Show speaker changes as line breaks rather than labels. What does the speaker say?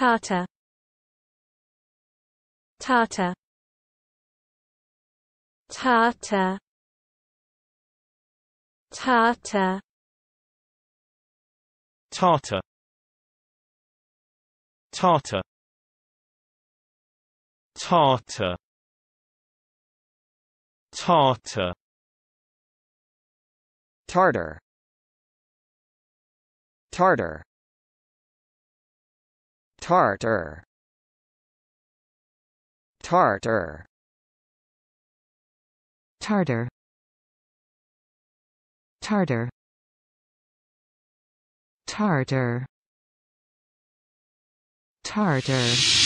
Tata Tata Tata Tata Tata Tata Tata Tata Tartar Tartar Tartar Tartar Tartar Tartar Tartar Tartar